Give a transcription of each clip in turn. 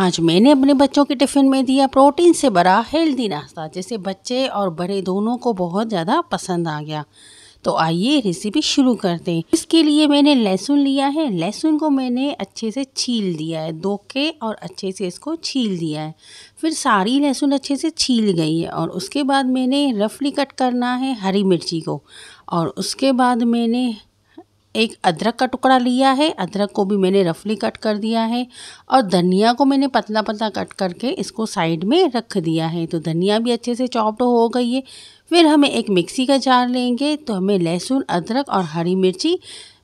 आज मैंने अपने बच्चों के टिफ़िन में दिया प्रोटीन से भरा हेल्दी नाश्ता जिसे बच्चे और बड़े दोनों को बहुत ज़्यादा पसंद आ गया तो आइए रेसिपी शुरू करते हैं इसके लिए मैंने लहसुन लिया है लहसुन को मैंने अच्छे से छील दिया है दो के और अच्छे से इसको छील दिया है फिर सारी लहसुन अच्छे से छील गई है और उसके बाद मैंने रफली कट करना है हरी मिर्ची को और उसके बाद मैंने एक अदरक का टुकड़ा लिया है अदरक को भी मैंने रफली कट कर दिया है और धनिया को मैंने पतला पतला कट करके इसको साइड में रख दिया है तो धनिया भी अच्छे से चॉप्ड हो गई है फिर हमें एक मिक्सी का जार लेंगे तो हमें लहसुन अदरक और हरी मिर्ची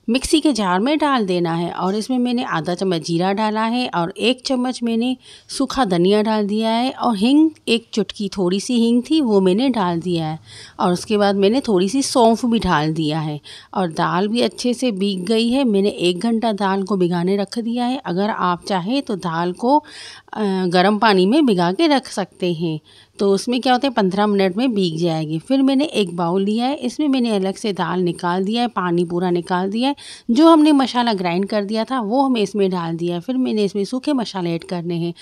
मिक्सी के जार में डाल देना है और इसमें मैंने आधा चम्मच जीरा डाला है और एक चम्मच मैंने सूखा धनिया डाल दिया है और हिंग एक चुटकी थोड़ी सी हिंग थी वो मैंने डाल दिया है और उसके बाद मैंने थोड़ी सी सौंफ भी डाल दिया है और दाल भी अच्छे से भीग गई है मैंने एक घंटा दाल को भिगाने रख दिया है अगर आप चाहें तो दाल को गर्म पानी में भिगा के रख सकते हैं तो उसमें क्या होता है पंद्रह मिनट में भीग जाएगी फिर मैंने एक बाउल लिया है इसमें मैंने अलग से दाल निकाल दिया है पानी पूरा निकाल दिया है जो हमने मसाला ग्राइंड कर दिया था वो हमें इसमें डाल दिया है फिर मैंने इसमें सूखे मसाले ऐड करने हैं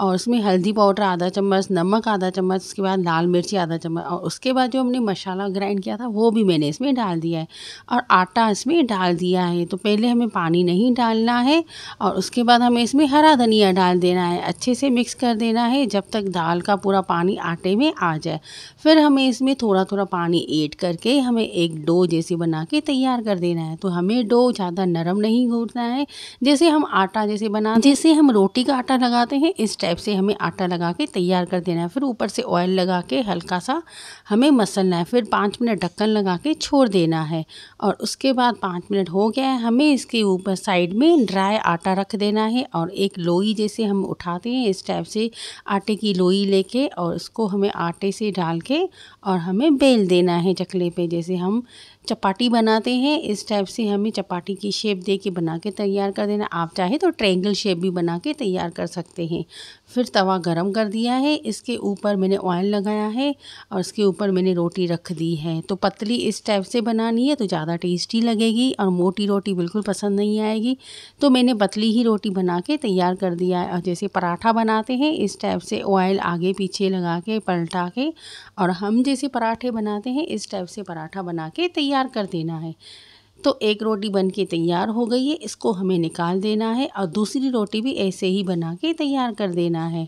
और उसमें हल्दी पाउडर आधा चम्मच नमक आधा चम्मच उसके बाद लाल मिर्ची आधा चम्मच और उसके बाद जो हमने मसाला ग्राइंड किया था वो भी मैंने इसमें डाल दिया है और आटा इसमें डाल दिया है तो पहले हमें पानी नहीं डालना है और उसके बाद हमें इसमें हरा धनिया डाल देना है अच्छे से मिक्स कर देना है जब तक दाल का पूरा पानी आटे में आ जाए फिर हमें इसमें थोड़ा थोड़ा पानी ऐड करके हमें एक डो जैसी बना के तैयार कर देना है तो हमें डो ज़्यादा नरम नहीं घूरना है जैसे हम आटा जैसे बना जैसे हम रोटी का आटा लगाते हैं इस टाइप से हमें आटा लगा के तैयार कर देना है फिर ऊपर से ऑयल लगा के हल्का सा हमें मसलना है फिर पाँच मिनट ढक्कन लगा के छोड़ देना है और उसके बाद पाँच मिनट हो गया है हमें इसके ऊपर साइड में ड्राई आटा रख देना है और एक लोई जैसे हम उठाते हैं इस टाइप से आटे की लोई लेके और उस उसको हमें आटे से डाल के और हमें बेल देना है चकले पे जैसे हम चपाटी बनाते हैं इस टाइप से हमें चपाटी की शेप दे के बना के तैयार कर देना आप चाहे तो ट्रेंगल शेप भी बना के तैयार कर सकते हैं फिर तवा गरम कर दिया है इसके ऊपर मैंने ऑयल लगाया है और इसके ऊपर मैंने रोटी रख दी है तो पतली इस टाइप से बनानी है तो ज़्यादा टेस्टी लगेगी और मोटी रोटी बिल्कुल पसंद नहीं आएगी तो मैंने पतली ही रोटी बना के तैयार कर दिया है और जैसे पराठा बनाते हैं इस टाइप से ऑयल आगे पीछे लगा के पलटा के और हम जैसे पराठे बनाते हैं इस टाइप से पराठा बना के तैयार कर देना है तो एक रोटी बन के तैयार हो गई है इसको हमें निकाल देना है और दूसरी रोटी भी ऐसे ही बना के तैयार कर देना है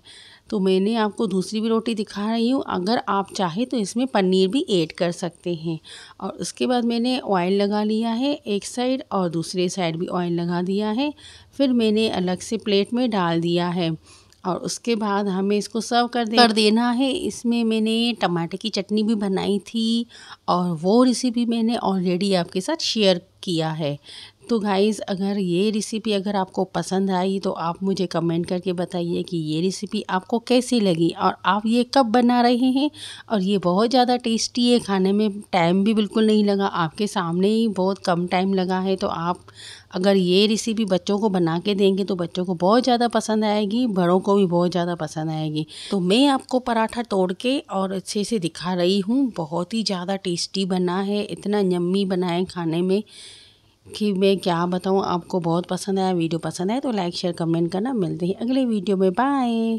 तो मैंने आपको दूसरी भी रोटी दिखा रही हूँ अगर आप चाहे तो इसमें पनीर भी ऐड कर सकते हैं और उसके बाद मैंने ऑयल लगा लिया है एक साइड और दूसरे साइड भी ऑयल लगा दिया है फिर मैंने अलग से प्लेट में डाल दिया है और उसके बाद हमें इसको सर्व कर दे कर देना है इसमें मैंने टमाटर की चटनी भी बनाई थी और वो रेसिपी मैंने ऑलरेडी आपके साथ शेयर किया है तो गाइज़ अगर ये रेसिपी अगर आपको पसंद आई तो आप मुझे कमेंट करके बताइए कि ये रेसिपी आपको कैसी लगी और आप ये कब बना रहे हैं और ये बहुत ज़्यादा टेस्टी है खाने में टाइम भी बिल्कुल नहीं लगा आपके सामने ही बहुत कम टाइम लगा है तो आप अगर ये रेसिपी बच्चों को बना के देंगे तो बच्चों को बहुत ज़्यादा पसंद आएगी बड़ों को भी बहुत ज़्यादा पसंद आएगी तो मैं आपको पराठा तोड़ के और अच्छे से दिखा रही हूँ बहुत ही ज़्यादा टेस्टी बना है इतना यम्मी बना है खाने में कि मैं क्या बताऊँ आपको बहुत पसंद आया वीडियो पसंद आए तो लाइक शेयर कमेंट करना मिलते हैं अगले वीडियो में बाय